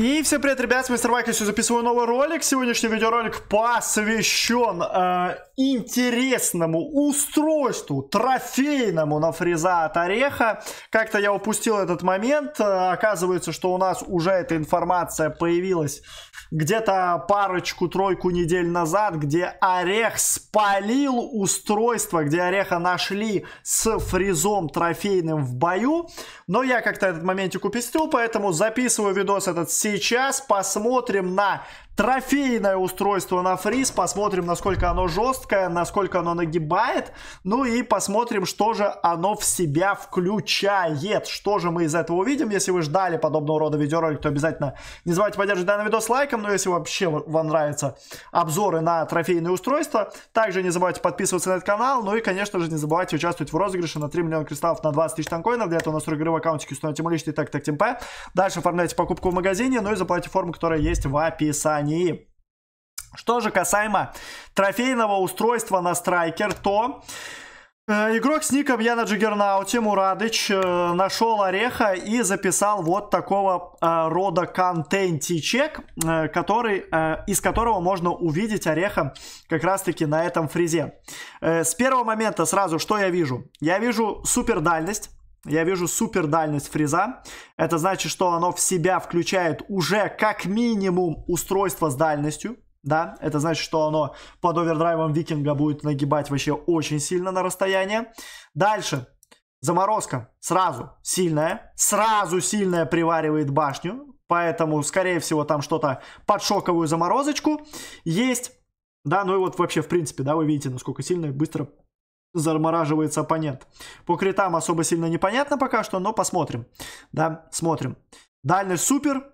И всем привет, ребят, с мистер Майкл, записываю новый ролик. Сегодняшний видеоролик посвящен э, интересному устройству, трофейному на фреза от ореха. Как-то я упустил этот момент. Э, оказывается, что у нас уже эта информация появилась где-то парочку-тройку недель назад, где орех спалил устройство, где ореха нашли с фрезом трофейным в бою. Но я как-то этот моментик упустил, поэтому записываю видос этот сейчас посмотрим на трофейное устройство на фриз. Посмотрим, насколько оно жесткое, насколько оно нагибает. Ну и посмотрим, что же оно в себя включает. Что же мы из этого увидим. Если вы ждали подобного рода видеоролик, то обязательно не забывайте поддерживать данный видос лайком. Но ну, если вообще вам нравятся обзоры на трофейные устройства, также не забывайте подписываться на этот канал. Ну и, конечно же, не забывайте участвовать в розыгрыше на 3 миллиона кристаллов на 20 тысяч танкоинов. Для этого у нас игровой аккаунтики установите мой личный так так темпе. Дальше оформляйте покупку в магазине, ну и заплатите форму, которая есть в описании компании. Что же касаемо трофейного устройства на Страйкер, то... Э, игрок с ником Яна Джигернауте Мурадыч э, нашел ореха и записал вот такого э, рода контентичек, который, из которого можно увидеть ореха как раз-таки на этом фризе. С первого момента сразу что я вижу? Я вижу супер дальность, я вижу супер дальность фреза. Это значит, что оно в себя включает уже как минимум устройство с дальностью. Да, это значит, что оно под овердрайвом Викинга будет нагибать вообще очень сильно на расстояние. Дальше. Заморозка сразу сильная. Сразу сильная приваривает башню. Поэтому, скорее всего, там что-то под шоковую заморозочку есть. Да, ну и вот вообще, в принципе, да, вы видите, насколько сильно и быстро замораживается оппонент. По критам особо сильно непонятно пока что, но посмотрим. Да, смотрим. Дальность супер,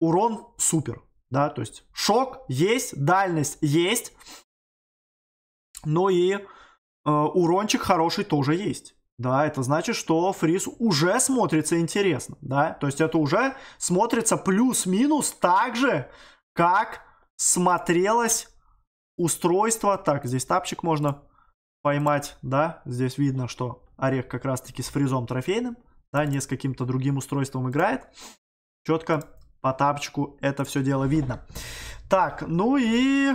урон супер. Да, то есть шок есть, дальность есть. но и э, урончик хороший тоже есть. Да, это значит, что фриз уже смотрится интересно. Да, то есть это уже смотрится плюс-минус так же, как смотрелось устройство. Так, здесь тапчик можно поймать, да, здесь видно, что Орех как раз-таки с фризом трофейным, да, не с каким-то другим устройством играет. Четко по тапчику это все дело видно. Так, ну и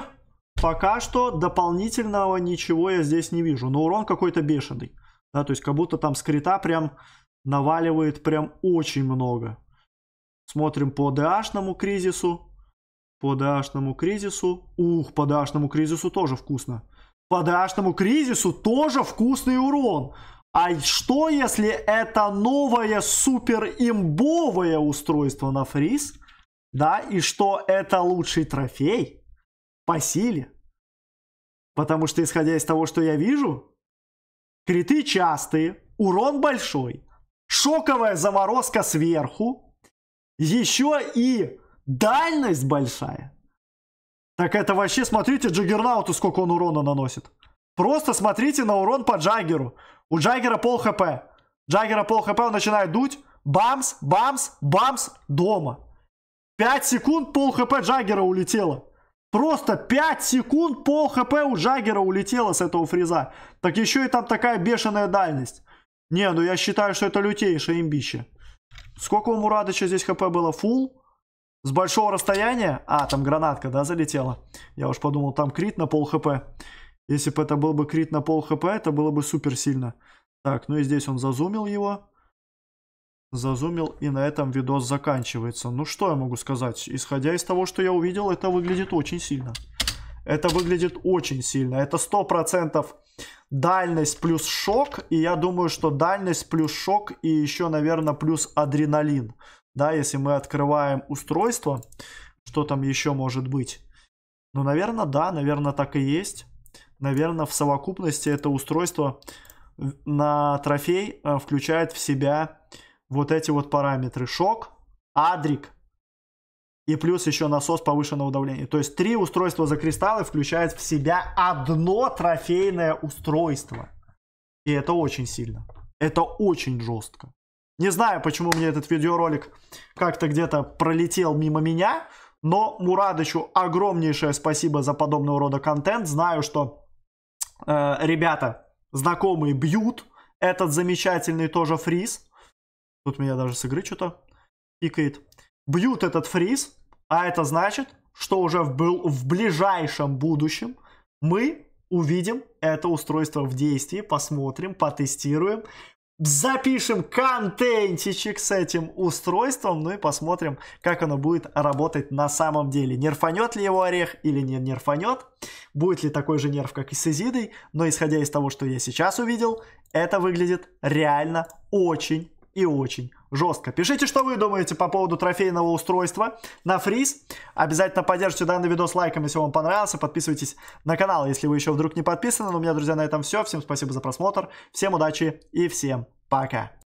пока что дополнительного ничего я здесь не вижу. Но урон какой-то бешеный. Да, то есть как будто там скрита прям наваливает прям очень много. Смотрим по дашному кризису. По дашному кризису. Ух, по дашному кризису тоже вкусно подашному кризису тоже вкусный урон. А что если это новое супер имбовое устройство на фриз? Да, и что это лучший трофей по силе? Потому что, исходя из того, что я вижу, криты частые, урон большой, шоковая заморозка сверху, еще и дальность большая. Так это вообще, смотрите, Джаггернауту сколько он урона наносит. Просто смотрите на урон по Джаггеру. У Джаггера пол хп. Джаггера пол хп, он начинает дуть. Бамс, бамс, бамс, дома. 5 секунд пол хп Джаггера улетело. Просто 5 секунд пол хп у Джаггера улетело с этого фриза. Так еще и там такая бешеная дальность. Не, ну я считаю, что это лютейшее имбище. Сколько у Мурадыча здесь хп было? Фул? с большого расстояния. А, там гранатка, да, залетела. Я уж подумал, там крит на пол хп. Если бы это был бы крит на пол хп, это было бы супер сильно. Так, ну и здесь он зазумил его. Зазумил, и на этом видос заканчивается. Ну что я могу сказать? Исходя из того, что я увидел, это выглядит очень сильно. Это выглядит очень сильно. Это 100% дальность плюс шок. И я думаю, что дальность плюс шок и еще, наверное, плюс адреналин. Да, если мы открываем устройство, что там еще может быть? Ну, наверное, да, наверное, так и есть. Наверное, в совокупности это устройство на трофей э, включает в себя вот эти вот параметры. Шок, адрик и плюс еще насос повышенного давления. То есть три устройства за кристаллы включает в себя одно трофейное устройство. И это очень сильно. Это очень жестко. Не знаю, почему мне этот видеоролик как-то где-то пролетел мимо меня, но Мурадычу огромнейшее спасибо за подобного рода контент. Знаю, что э, ребята знакомые бьют этот замечательный тоже фриз. Тут меня даже с игры что-то пикает. Бьют этот фриз, а это значит, что уже в, был, в ближайшем будущем мы увидим это устройство в действии, посмотрим, потестируем запишем контентичек с этим устройством, ну и посмотрим, как оно будет работать на самом деле. Нерфанет ли его орех или не нерфанет, будет ли такой же нерв, как и с Изидой, но исходя из того, что я сейчас увидел, это выглядит реально очень и очень жестко. Пишите, что вы думаете по поводу трофейного устройства на фриз. Обязательно поддержите данный видос лайком, если вам понравился. Подписывайтесь на канал, если вы еще вдруг не подписаны. Но ну, у меня, друзья, на этом все. Всем спасибо за просмотр. Всем удачи и всем пока.